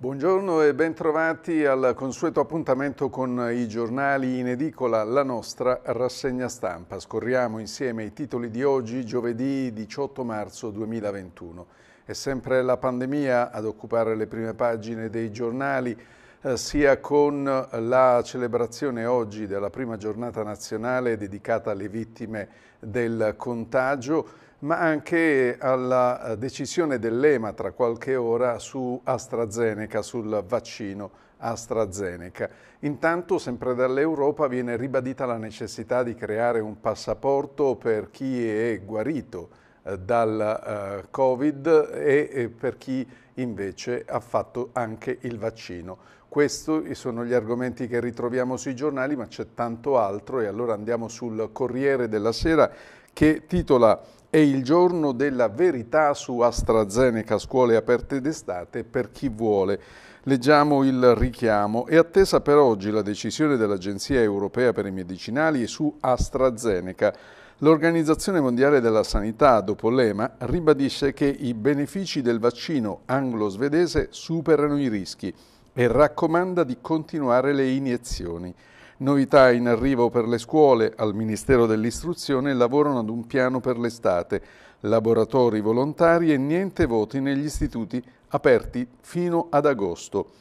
Buongiorno e bentrovati al consueto appuntamento con i giornali in edicola, la nostra rassegna stampa. Scorriamo insieme i titoli di oggi, giovedì 18 marzo 2021. È sempre la pandemia ad occupare le prime pagine dei giornali, eh, sia con la celebrazione oggi della prima giornata nazionale dedicata alle vittime del contagio, ma anche alla eh, decisione dell'EMA tra qualche ora su AstraZeneca, sul vaccino AstraZeneca. Intanto, sempre dall'Europa, viene ribadita la necessità di creare un passaporto per chi è guarito eh, dal eh, Covid e, e per chi invece ha fatto anche il vaccino. Questi sono gli argomenti che ritroviamo sui giornali, ma c'è tanto altro e allora andiamo sul Corriere della Sera che titola è il giorno della verità su AstraZeneca, scuole aperte d'estate per chi vuole. Leggiamo il richiamo. È attesa per oggi la decisione dell'Agenzia europea per i medicinali su AstraZeneca. L'Organizzazione Mondiale della Sanità, dopo l'EMA, ribadisce che i benefici del vaccino anglo-svedese superano i rischi e raccomanda di continuare le iniezioni. Novità in arrivo per le scuole. Al Ministero dell'Istruzione lavorano ad un piano per l'estate. Laboratori volontari e niente voti negli istituti aperti fino ad agosto.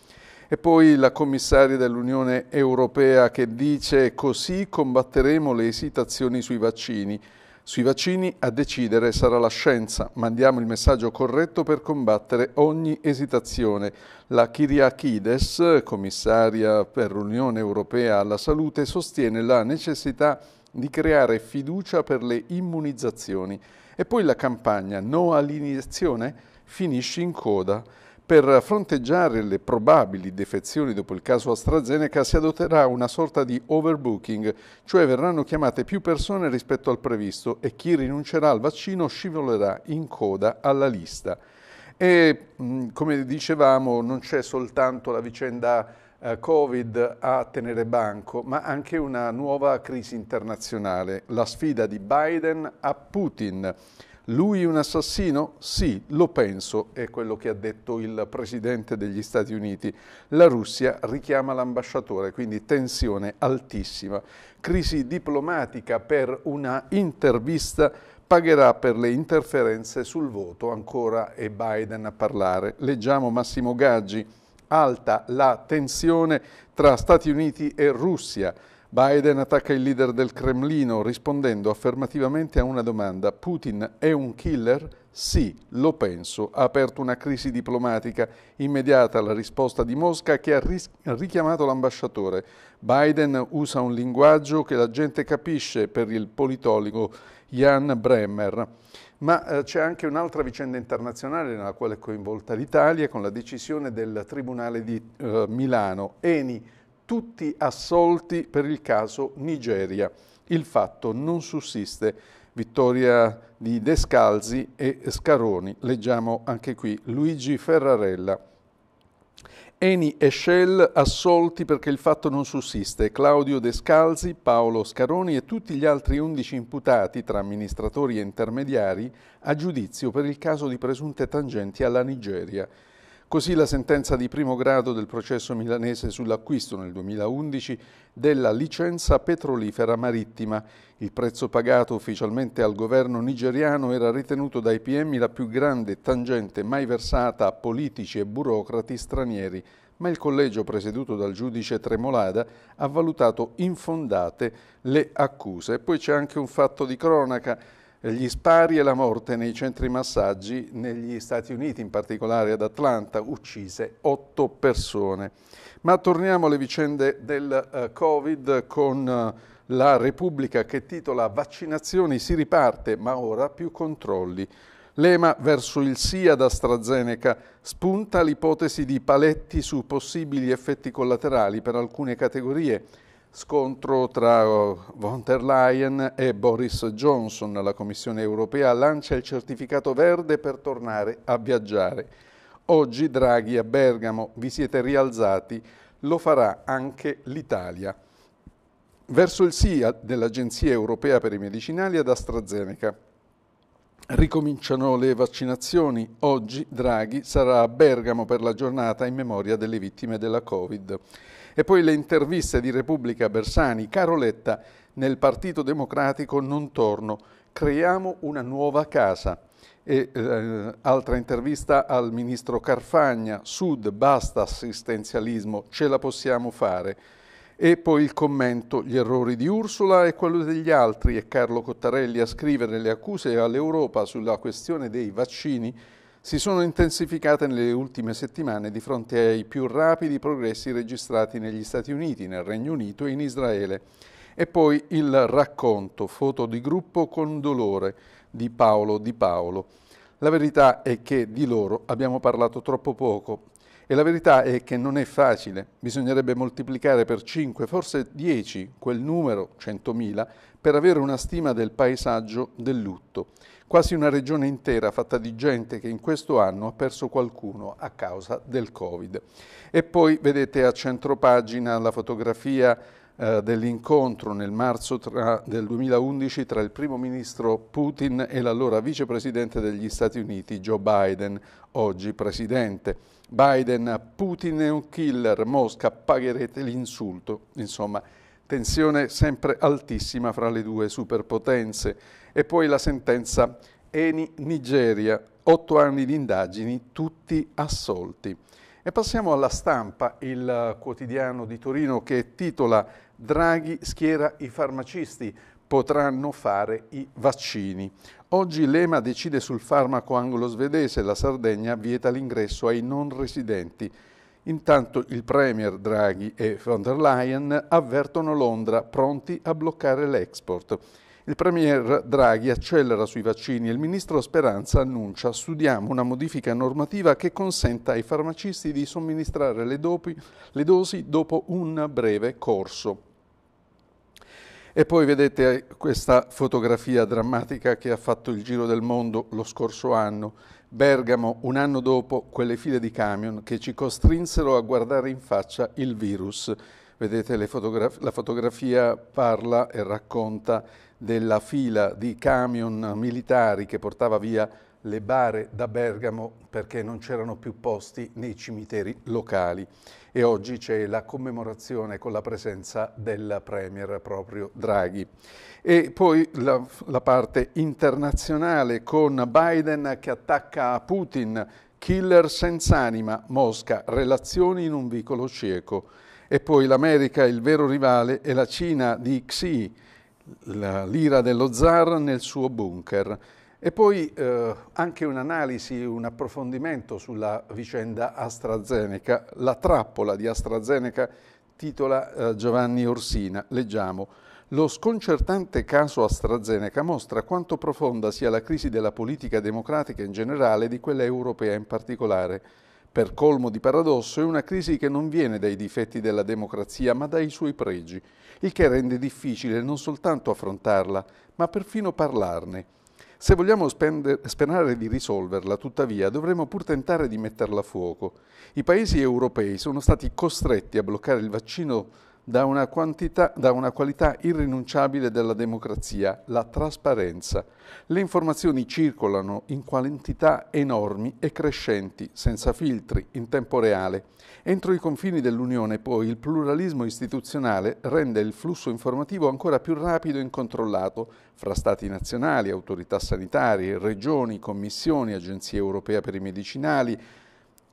E poi la commissaria dell'Unione Europea che dice così combatteremo le esitazioni sui vaccini. Sui vaccini a decidere sarà la scienza. Mandiamo il messaggio corretto per combattere ogni esitazione. La Kyriakides, commissaria per l'Unione Europea alla Salute, sostiene la necessità di creare fiducia per le immunizzazioni. E poi la campagna No all'iniezione finisce in coda per fronteggiare le probabili defezioni dopo il caso AstraZeneca si adotterà una sorta di overbooking, cioè verranno chiamate più persone rispetto al previsto e chi rinuncerà al vaccino scivolerà in coda alla lista. E mm, come dicevamo non c'è soltanto la vicenda eh, Covid a tenere banco, ma anche una nuova crisi internazionale, la sfida di Biden a Putin. Lui un assassino? Sì, lo penso, è quello che ha detto il Presidente degli Stati Uniti. La Russia richiama l'ambasciatore, quindi tensione altissima. Crisi diplomatica per una intervista pagherà per le interferenze sul voto, ancora è Biden a parlare. Leggiamo Massimo Gaggi, alta la tensione tra Stati Uniti e Russia. Biden attacca il leader del Cremlino rispondendo affermativamente a una domanda. Putin è un killer? Sì, lo penso. Ha aperto una crisi diplomatica. Immediata la risposta di Mosca che ha richiamato l'ambasciatore. Biden usa un linguaggio che la gente capisce per il politologo Jan Bremmer. Ma eh, c'è anche un'altra vicenda internazionale nella quale è coinvolta l'Italia con la decisione del Tribunale di eh, Milano. Eni tutti assolti per il caso Nigeria. Il fatto non sussiste. Vittoria di Descalzi e Scaroni. Leggiamo anche qui Luigi Ferrarella. Eni e Shell assolti perché il fatto non sussiste. Claudio Descalzi, Paolo Scaroni e tutti gli altri 11 imputati tra amministratori e intermediari a giudizio per il caso di presunte tangenti alla Nigeria. Così la sentenza di primo grado del processo milanese sull'acquisto nel 2011 della licenza petrolifera marittima. Il prezzo pagato ufficialmente al governo nigeriano era ritenuto dai PM la più grande tangente mai versata a politici e burocrati stranieri, ma il collegio presieduto dal giudice Tremolada ha valutato infondate le accuse. E poi c'è anche un fatto di cronaca eh, gli spari e la morte nei centri massaggi negli Stati Uniti, in particolare ad Atlanta, uccise otto persone. Ma torniamo alle vicende del eh, Covid con eh, la Repubblica che titola Vaccinazioni si riparte, ma ora più controlli. L'EMA verso il SIA da AstraZeneca spunta l'ipotesi di paletti su possibili effetti collaterali per alcune categorie Scontro tra oh, von der Leyen e Boris Johnson. La Commissione europea lancia il certificato verde per tornare a viaggiare. Oggi Draghi a Bergamo, vi siete rialzati, lo farà anche l'Italia. Verso il SIA dell'Agenzia europea per i medicinali ad AstraZeneca. Ricominciano le vaccinazioni. Oggi Draghi sarà a Bergamo per la giornata in memoria delle vittime della Covid. E poi le interviste di Repubblica Bersani, Caroletta, nel Partito Democratico non torno, creiamo una nuova casa. E, eh, altra intervista al ministro Carfagna, Sud, basta assistenzialismo, ce la possiamo fare. E poi il commento, gli errori di Ursula e quello degli altri e Carlo Cottarelli a scrivere le accuse all'Europa sulla questione dei vaccini si sono intensificate nelle ultime settimane di fronte ai più rapidi progressi registrati negli Stati Uniti, nel Regno Unito e in Israele. E poi il racconto, foto di gruppo con dolore di Paolo Di Paolo. La verità è che di loro abbiamo parlato troppo poco e la verità è che non è facile. Bisognerebbe moltiplicare per 5, forse 10, quel numero, 100.000, per avere una stima del paesaggio del lutto quasi una regione intera fatta di gente che in questo anno ha perso qualcuno a causa del Covid. E poi vedete a centro pagina la fotografia eh, dell'incontro nel marzo tra, del 2011 tra il primo ministro Putin e l'allora vicepresidente degli Stati Uniti Joe Biden, oggi presidente. Biden, Putin è un killer, Mosca, pagherete l'insulto. Insomma, tensione sempre altissima fra le due superpotenze. E poi la sentenza Eni Nigeria, otto anni di indagini, tutti assolti. E passiamo alla stampa, il quotidiano di Torino che titola Draghi schiera i farmacisti, potranno fare i vaccini. Oggi l'EMA decide sul farmaco anglo-svedese, la Sardegna vieta l'ingresso ai non residenti. Intanto il Premier Draghi e von der Leyen avvertono Londra pronti a bloccare l'export. Il Premier Draghi accelera sui vaccini e il Ministro Speranza annuncia studiamo una modifica normativa che consenta ai farmacisti di somministrare le, dopi, le dosi dopo un breve corso. E poi vedete questa fotografia drammatica che ha fatto il giro del mondo lo scorso anno. Bergamo, un anno dopo, quelle file di camion che ci costrinsero a guardare in faccia il virus. Vedete, fotograf la fotografia parla e racconta della fila di camion militari che portava via le bare da Bergamo perché non c'erano più posti nei cimiteri locali e oggi c'è la commemorazione con la presenza del Premier proprio Draghi. E poi la, la parte internazionale con Biden che attacca Putin, killer senza anima, Mosca, relazioni in un vicolo cieco. E poi l'America, il vero rivale, e la Cina di Xi, l'ira dello zar nel suo bunker. E poi eh, anche un'analisi, un approfondimento sulla vicenda AstraZeneca, la trappola di AstraZeneca, titola eh, Giovanni Orsina. Leggiamo. Lo sconcertante caso AstraZeneca mostra quanto profonda sia la crisi della politica democratica in generale e di quella europea in particolare. Per colmo di paradosso è una crisi che non viene dai difetti della democrazia ma dai suoi pregi, il che rende difficile non soltanto affrontarla ma perfino parlarne. Se vogliamo spendere, sperare di risolverla, tuttavia, dovremo pur tentare di metterla a fuoco. I paesi europei sono stati costretti a bloccare il vaccino da una, quantità, da una qualità irrinunciabile della democrazia, la trasparenza. Le informazioni circolano in quantità enormi e crescenti, senza filtri, in tempo reale. Entro i confini dell'Unione poi il pluralismo istituzionale rende il flusso informativo ancora più rapido e incontrollato fra stati nazionali, autorità sanitarie, regioni, commissioni, agenzie europee per i medicinali,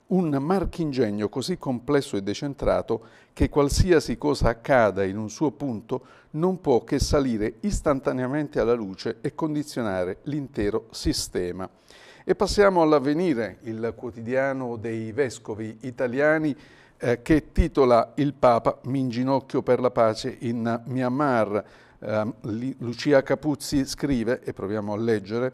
un marchingegno così complesso e decentrato che qualsiasi cosa accada in un suo punto non può che salire istantaneamente alla luce e condizionare l'intero sistema. E passiamo all'avvenire, il quotidiano dei vescovi italiani eh, che titola Il Papa mi inginocchio per la pace in Myanmar. Eh, Lucia Capuzzi scrive, e proviamo a leggere,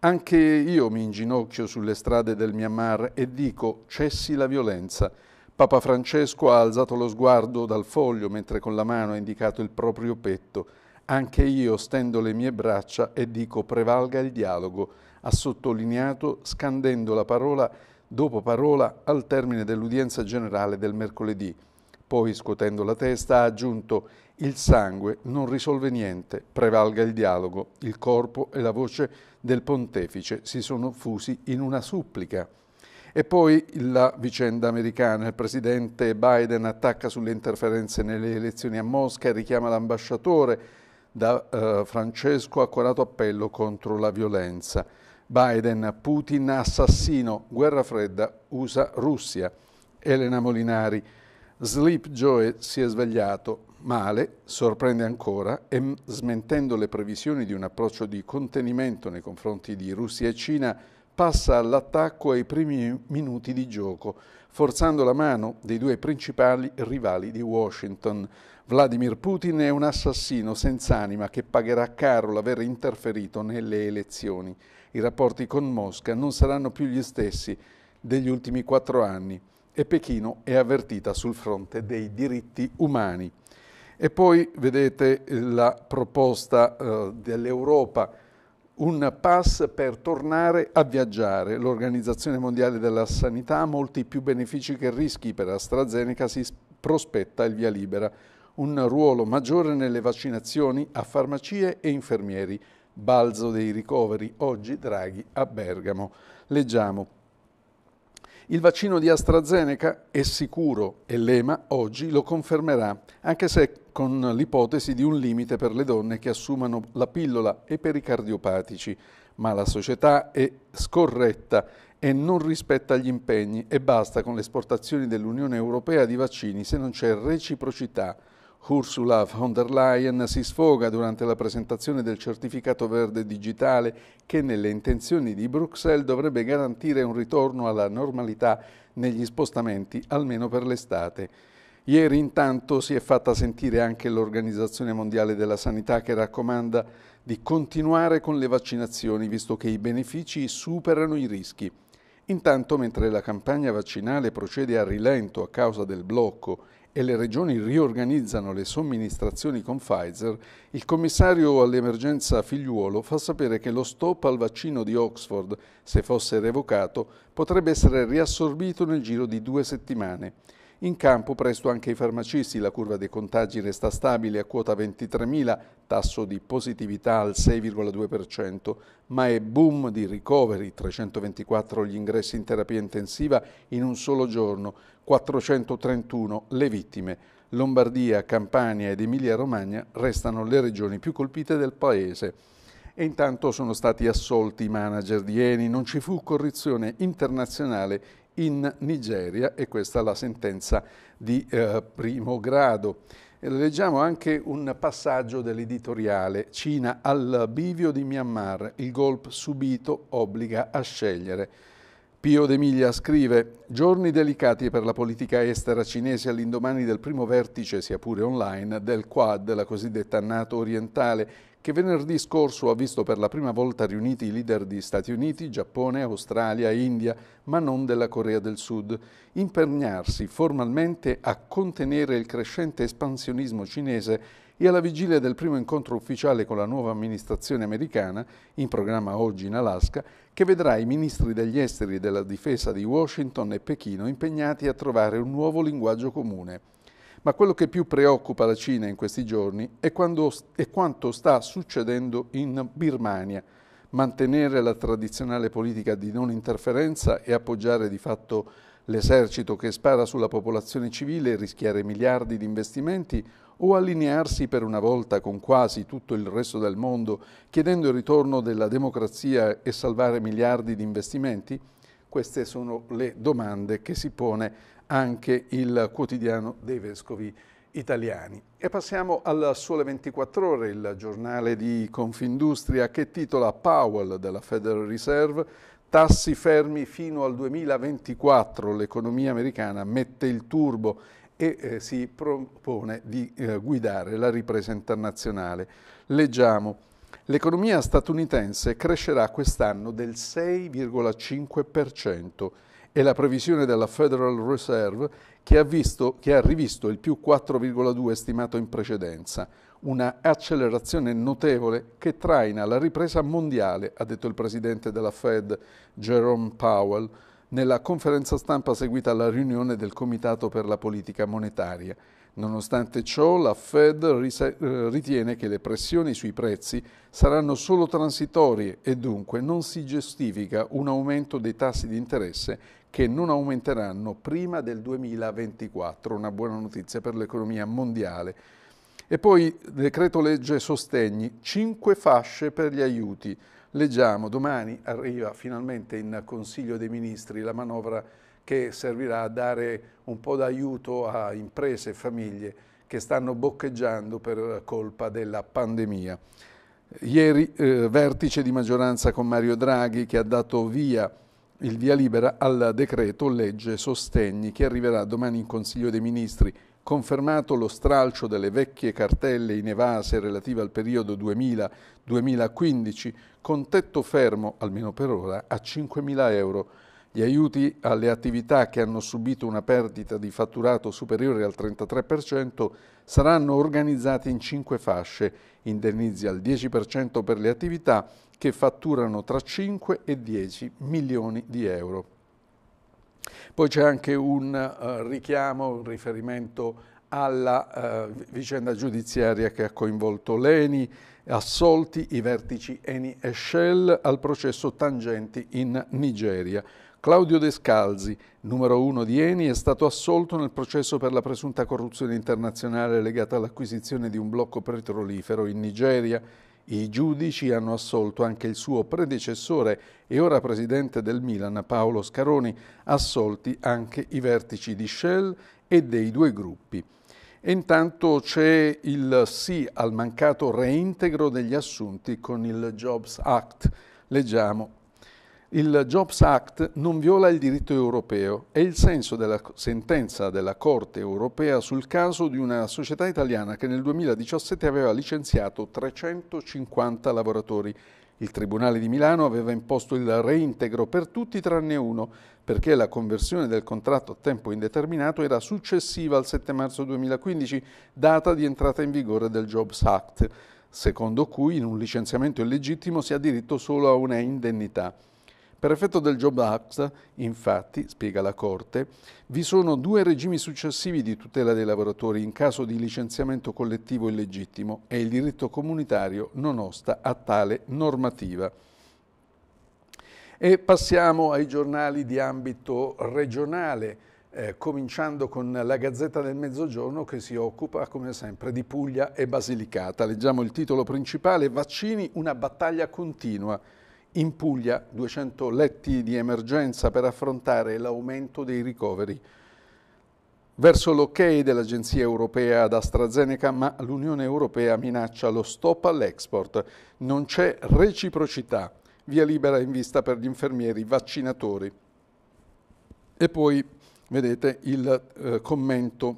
anche io mi inginocchio sulle strade del Myanmar e dico cessi la violenza. Papa Francesco ha alzato lo sguardo dal foglio mentre con la mano ha indicato il proprio petto. Anche io stendo le mie braccia e dico prevalga il dialogo, ha sottolineato scandendo la parola dopo parola al termine dell'udienza generale del mercoledì. Poi, scuotendo la testa, ha aggiunto il sangue non risolve niente, prevalga il dialogo, il corpo e la voce del pontefice si sono fusi in una supplica. E poi la vicenda americana, il presidente Biden attacca sulle interferenze nelle elezioni a Mosca e richiama l'ambasciatore da eh, Francesco accorato appello contro la violenza. Biden, Putin assassino, guerra fredda, USA, Russia. Elena Molinari, Sleep Joe si è svegliato, Male sorprende ancora e smentendo le previsioni di un approccio di contenimento nei confronti di Russia e Cina passa all'attacco ai primi minuti di gioco, forzando la mano dei due principali rivali di Washington. Vladimir Putin è un assassino senza anima che pagherà caro l'aver interferito nelle elezioni. I rapporti con Mosca non saranno più gli stessi degli ultimi quattro anni e Pechino è avvertita sul fronte dei diritti umani. E poi vedete la proposta eh, dell'Europa, un pass per tornare a viaggiare. L'Organizzazione Mondiale della Sanità ha molti più benefici che rischi per AstraZeneca, si prospetta il via libera. Un ruolo maggiore nelle vaccinazioni a farmacie e infermieri. Balzo dei ricoveri, oggi Draghi a Bergamo. Leggiamo. Il vaccino di AstraZeneca è sicuro e l'EMA oggi lo confermerà, anche se con l'ipotesi di un limite per le donne che assumano la pillola e per i cardiopatici, ma la società è scorretta e non rispetta gli impegni e basta con le esportazioni dell'Unione Europea di vaccini se non c'è reciprocità. Ursula von der Leyen si sfoga durante la presentazione del certificato verde digitale che nelle intenzioni di Bruxelles dovrebbe garantire un ritorno alla normalità negli spostamenti, almeno per l'estate. Ieri intanto si è fatta sentire anche l'Organizzazione Mondiale della Sanità che raccomanda di continuare con le vaccinazioni visto che i benefici superano i rischi. Intanto mentre la campagna vaccinale procede a rilento a causa del blocco e le regioni riorganizzano le somministrazioni con Pfizer, il commissario all'emergenza figliuolo fa sapere che lo stop al vaccino di Oxford, se fosse revocato, potrebbe essere riassorbito nel giro di due settimane. In campo presto anche i farmacisti, la curva dei contagi resta stabile a quota 23.000, tasso di positività al 6,2%, ma è boom di ricoveri, 324 gli ingressi in terapia intensiva in un solo giorno, 431 le vittime. Lombardia, Campania ed Emilia-Romagna restano le regioni più colpite del paese. E intanto sono stati assolti i manager di Eni, non ci fu corruzione internazionale in Nigeria e questa è la sentenza di eh, primo grado. E leggiamo anche un passaggio dell'editoriale Cina al bivio di Myanmar, il golpe subito obbliga a scegliere. Pio D'Emilia scrive «Giorni delicati per la politica estera cinese all'indomani del primo vertice, sia pure online, del Quad, la cosiddetta NATO orientale, che venerdì scorso ha visto per la prima volta riuniti i leader di Stati Uniti, Giappone, Australia, India, ma non della Corea del Sud, impegnarsi formalmente a contenere il crescente espansionismo cinese e alla vigilia del primo incontro ufficiale con la nuova amministrazione americana, in programma oggi in Alaska, che vedrà i ministri degli esteri e della difesa di Washington e Pechino impegnati a trovare un nuovo linguaggio comune. Ma quello che più preoccupa la Cina in questi giorni è, quando, è quanto sta succedendo in Birmania. Mantenere la tradizionale politica di non interferenza e appoggiare di fatto l'esercito che spara sulla popolazione civile e rischiare miliardi di investimenti o allinearsi per una volta con quasi tutto il resto del mondo chiedendo il ritorno della democrazia e salvare miliardi di investimenti? Queste sono le domande che si pone anche il quotidiano dei vescovi italiani. E passiamo al Sole 24 Ore, il giornale di Confindustria che titola Powell della Federal Reserve tassi fermi fino al 2024, l'economia americana mette il turbo e eh, si propone di eh, guidare la ripresa internazionale. Leggiamo, l'economia statunitense crescerà quest'anno del 6,5%, e la previsione della Federal Reserve che ha, visto, che ha rivisto il più 4,2 stimato in precedenza, una accelerazione notevole che traina la ripresa mondiale, ha detto il presidente della Fed Jerome Powell nella conferenza stampa seguita alla riunione del Comitato per la politica monetaria. Nonostante ciò, la Fed eh, ritiene che le pressioni sui prezzi saranno solo transitorie e dunque non si giustifica un aumento dei tassi di interesse che non aumenteranno prima del 2024, una buona notizia per l'economia mondiale. E poi decreto legge sostegni, 5 fasce per gli aiuti. Leggiamo, domani arriva finalmente in Consiglio dei Ministri la manovra che servirà a dare un po' d'aiuto a imprese e famiglie che stanno boccheggiando per colpa della pandemia. Ieri eh, vertice di maggioranza con Mario Draghi che ha dato via il via libera al decreto legge sostegni che arriverà domani in Consiglio dei Ministri. Confermato lo stralcio delle vecchie cartelle in evase relative al periodo 2000-2015 con tetto fermo, almeno per ora, a 5.000 euro gli aiuti alle attività che hanno subito una perdita di fatturato superiore al 33% saranno organizzati in cinque fasce, indennizi al 10% per le attività che fatturano tra 5 e 10 milioni di euro. Poi c'è anche un uh, richiamo, un riferimento alla uh, vicenda giudiziaria che ha coinvolto Leni, assolti i vertici Eni e Shell al processo Tangenti in Nigeria. Claudio Descalzi, numero uno di Eni, è stato assolto nel processo per la presunta corruzione internazionale legata all'acquisizione di un blocco petrolifero in Nigeria. I giudici hanno assolto anche il suo predecessore e ora presidente del Milan Paolo Scaroni, assolti anche i vertici di Shell e dei due gruppi. E intanto c'è il sì al mancato reintegro degli assunti con il Jobs Act. Leggiamo il Jobs Act non viola il diritto europeo, è il senso della sentenza della Corte europea sul caso di una società italiana che nel 2017 aveva licenziato 350 lavoratori. Il Tribunale di Milano aveva imposto il reintegro per tutti tranne uno, perché la conversione del contratto a tempo indeterminato era successiva al 7 marzo 2015, data di entrata in vigore del Jobs Act, secondo cui in un licenziamento illegittimo si ha diritto solo a una indennità. Per effetto del Job Act, infatti, spiega la Corte, vi sono due regimi successivi di tutela dei lavoratori in caso di licenziamento collettivo illegittimo e il diritto comunitario non osta a tale normativa. E passiamo ai giornali di ambito regionale, eh, cominciando con la Gazzetta del Mezzogiorno che si occupa, come sempre, di Puglia e Basilicata. Leggiamo il titolo principale, Vaccini, una battaglia continua in Puglia 200 letti di emergenza per affrontare l'aumento dei ricoveri. Verso l'ok dell'agenzia europea ad AstraZeneca, ma l'Unione Europea minaccia lo stop all'export. Non c'è reciprocità. Via libera in vista per gli infermieri vaccinatori. E poi vedete il eh, commento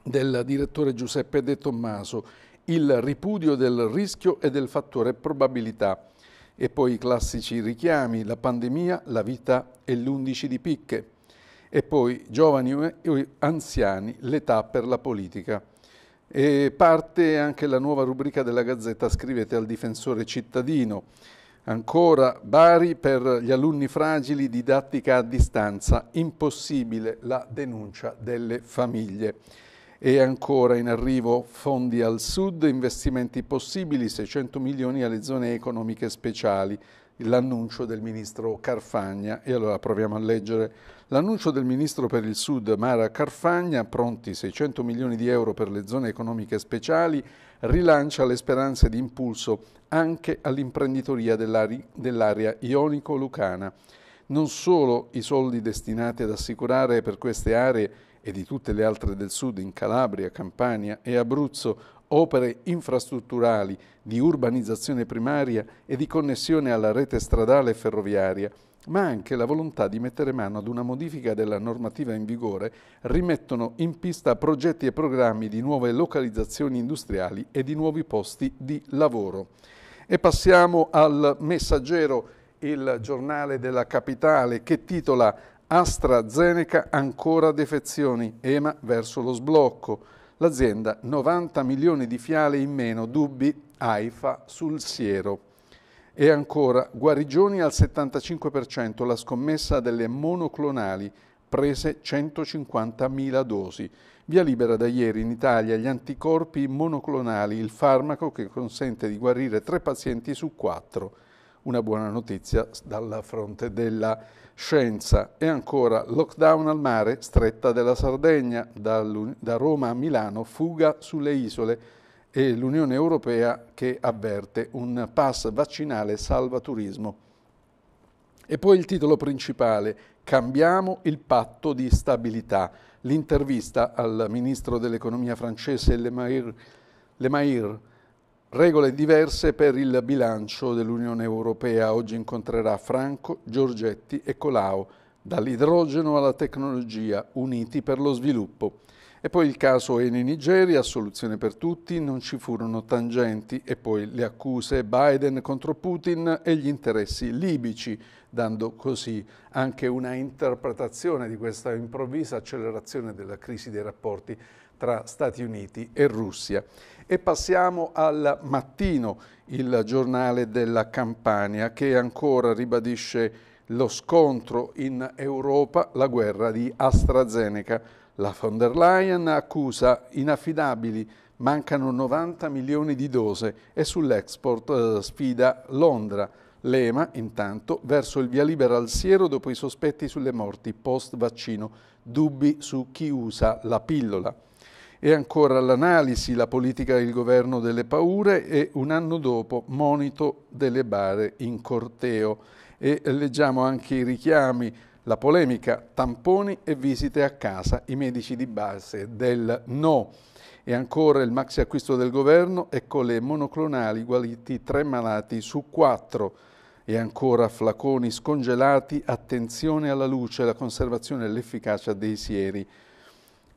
del direttore Giuseppe De Tommaso, il ripudio del rischio e del fattore probabilità. E poi i classici richiami, la pandemia, la vita e l'undici di picche. E poi giovani e anziani, l'età per la politica. E parte anche la nuova rubrica della Gazzetta Scrivete al difensore cittadino. Ancora Bari per gli alunni fragili, didattica a distanza, impossibile la denuncia delle famiglie. E ancora in arrivo fondi al sud, investimenti possibili, 600 milioni alle zone economiche speciali. L'annuncio del ministro Carfagna. E allora proviamo a leggere l'annuncio del ministro per il sud Mara Carfagna, pronti 600 milioni di euro per le zone economiche speciali, rilancia le speranze di impulso anche all'imprenditoria dell'area ionico-lucana. Non solo i soldi destinati ad assicurare per queste aree e di tutte le altre del sud in Calabria, Campania e Abruzzo opere infrastrutturali di urbanizzazione primaria e di connessione alla rete stradale e ferroviaria, ma anche la volontà di mettere mano ad una modifica della normativa in vigore rimettono in pista progetti e programmi di nuove localizzazioni industriali e di nuovi posti di lavoro. E passiamo al messaggero, il giornale della capitale, che titola AstraZeneca ancora defezioni, EMA verso lo sblocco. L'azienda 90 milioni di fiale in meno, dubbi AIFA sul siero. E ancora guarigioni al 75%, la scommessa delle monoclonali, prese 150.000 dosi. Via libera da ieri in Italia gli anticorpi monoclonali, il farmaco che consente di guarire tre pazienti su quattro una buona notizia dalla fronte della scienza. E ancora lockdown al mare, stretta della Sardegna, da Roma a Milano, fuga sulle isole e l'Unione Europea che avverte un pass vaccinale salva turismo. E poi il titolo principale, Cambiamo il patto di stabilità. L'intervista al ministro dell'economia francese Le Maire Regole diverse per il bilancio dell'Unione Europea. Oggi incontrerà Franco, Giorgetti e Colau, dall'idrogeno alla tecnologia, uniti per lo sviluppo. E poi il caso Eni Nigeria, soluzione per tutti, non ci furono tangenti e poi le accuse Biden contro Putin e gli interessi libici, dando così anche una interpretazione di questa improvvisa accelerazione della crisi dei rapporti tra Stati Uniti e Russia. E passiamo al mattino, il giornale della Campania, che ancora ribadisce lo scontro in Europa, la guerra di AstraZeneca. La von der Leyen accusa inaffidabili, mancano 90 milioni di dose e sull'export eh, sfida Londra. L'EMA, intanto, verso il via libera al siero dopo i sospetti sulle morti post-vaccino, dubbi su chi usa la pillola. E ancora l'analisi, la politica del governo delle paure e un anno dopo monito delle bare in corteo. E leggiamo anche i richiami, la polemica, tamponi e visite a casa, i medici di base del no. E ancora il maxi acquisto del governo, ecco le monoclonali guariti tre malati su quattro. E ancora flaconi scongelati, attenzione alla luce, la conservazione e l'efficacia dei sieri.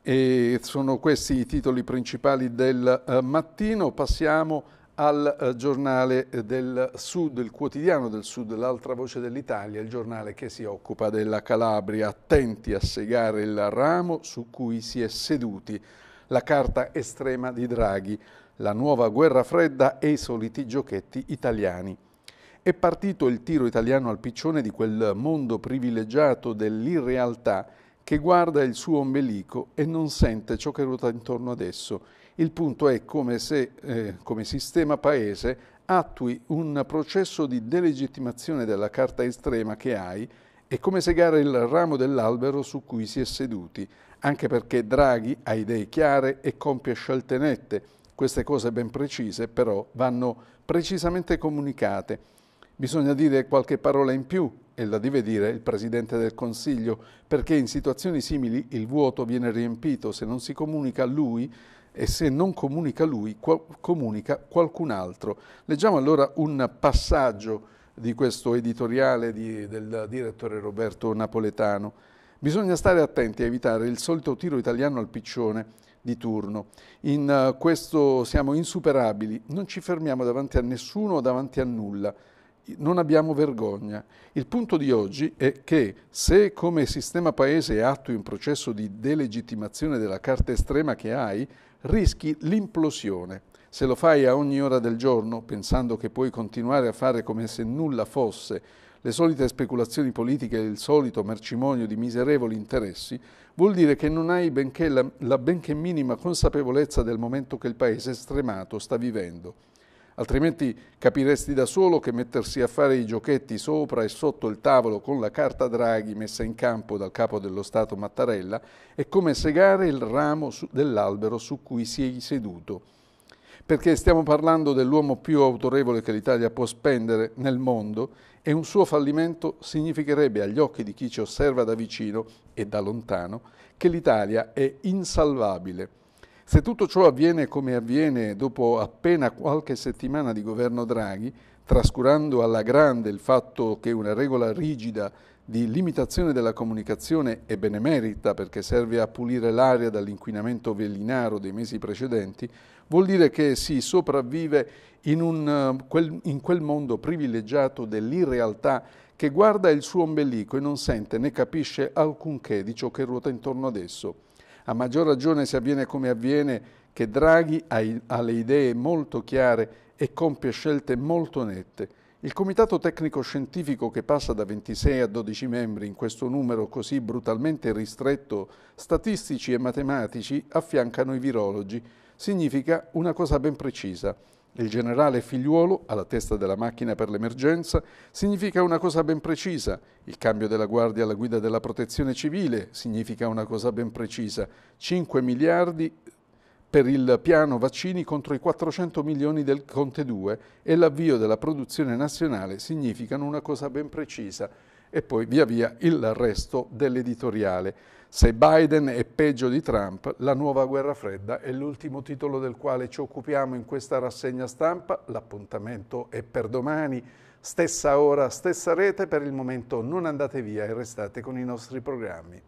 E sono questi i titoli principali del eh, mattino. Passiamo al eh, giornale eh, del Sud, il quotidiano del Sud, l'altra voce dell'Italia, il giornale che si occupa della Calabria. Attenti a segare il ramo su cui si è seduti. La carta estrema di Draghi, la nuova guerra fredda e i soliti giochetti italiani. È partito il tiro italiano al piccione di quel mondo privilegiato dell'irrealtà che guarda il suo ombelico e non sente ciò che ruota intorno ad esso. Il punto è come se, eh, come sistema paese, attui un processo di delegittimazione della carta estrema che hai e come segare il ramo dell'albero su cui si è seduti, anche perché Draghi ha idee chiare e compie scelte nette. Queste cose ben precise però vanno precisamente comunicate. Bisogna dire qualche parola in più e la deve dire il Presidente del Consiglio, perché in situazioni simili il vuoto viene riempito se non si comunica a lui e se non comunica lui, qual comunica qualcun altro. Leggiamo allora un passaggio di questo editoriale di, del direttore Roberto Napoletano. Bisogna stare attenti a evitare il solito tiro italiano al piccione di turno. In eh, questo siamo insuperabili, non ci fermiamo davanti a nessuno o davanti a nulla non abbiamo vergogna. Il punto di oggi è che se come sistema paese attui un processo di delegittimazione della carta estrema che hai, rischi l'implosione. Se lo fai a ogni ora del giorno, pensando che puoi continuare a fare come se nulla fosse, le solite speculazioni politiche e il solito mercimonio di miserevoli interessi, vuol dire che non hai benché la, la benché minima consapevolezza del momento che il paese stremato sta vivendo altrimenti capiresti da solo che mettersi a fare i giochetti sopra e sotto il tavolo con la carta Draghi messa in campo dal capo dello Stato Mattarella è come segare il ramo dell'albero su cui sei seduto perché stiamo parlando dell'uomo più autorevole che l'Italia può spendere nel mondo e un suo fallimento significherebbe agli occhi di chi ci osserva da vicino e da lontano che l'Italia è insalvabile. Se tutto ciò avviene come avviene dopo appena qualche settimana di governo Draghi, trascurando alla grande il fatto che una regola rigida di limitazione della comunicazione è benemerita perché serve a pulire l'aria dall'inquinamento velinaro dei mesi precedenti, vuol dire che si sopravvive in, un, eh, in quel mondo privilegiato dell'irrealtà che guarda il suo ombelico e non sente né capisce alcunché di ciò che ruota intorno ad esso. A maggior ragione se avviene come avviene che Draghi ha le idee molto chiare e compie scelte molto nette. Il comitato tecnico scientifico che passa da 26 a 12 membri in questo numero così brutalmente ristretto, statistici e matematici affiancano i virologi. Significa una cosa ben precisa. Il generale figliuolo, alla testa della macchina per l'emergenza, significa una cosa ben precisa. Il cambio della guardia alla guida della protezione civile significa una cosa ben precisa. 5 miliardi per il piano vaccini contro i 400 milioni del Conte 2 e l'avvio della produzione nazionale significano una cosa ben precisa. E poi via via il resto dell'editoriale. Se Biden è peggio di Trump, la nuova guerra fredda è l'ultimo titolo del quale ci occupiamo in questa rassegna stampa. L'appuntamento è per domani, stessa ora, stessa rete. Per il momento non andate via e restate con i nostri programmi.